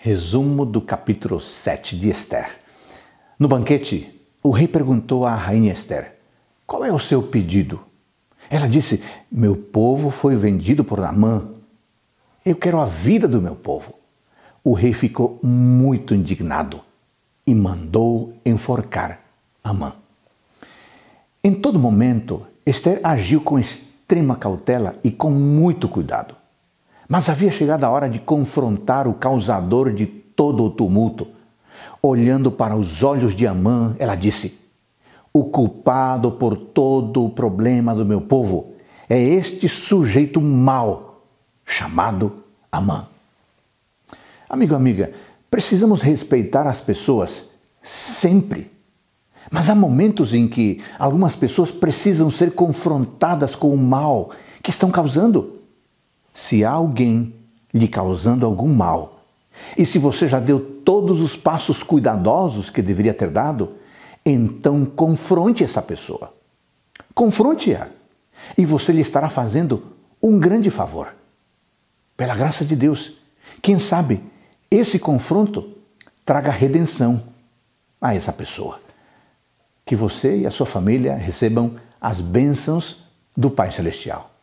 Resumo do capítulo 7 de Esther. No banquete, o rei perguntou à rainha Esther: Qual é o seu pedido? Ela disse: Meu povo foi vendido por Naamã. Eu quero a vida do meu povo. O rei ficou muito indignado e mandou enforcar Amã. Em todo momento, Esther agiu com extrema cautela e com muito cuidado. Mas havia chegado a hora de confrontar o causador de todo o tumulto. Olhando para os olhos de Amã, ela disse: O culpado por todo o problema do meu povo é este sujeito mau, chamado Amã. Amigo, amiga, precisamos respeitar as pessoas sempre. Mas há momentos em que algumas pessoas precisam ser confrontadas com o mal que estão causando se há alguém lhe causando algum mal. E se você já deu todos os passos cuidadosos que deveria ter dado, então confronte essa pessoa. Confronte-a e você lhe estará fazendo um grande favor. Pela graça de Deus, quem sabe esse confronto traga redenção a essa pessoa. Que você e a sua família recebam as bênçãos do Pai Celestial.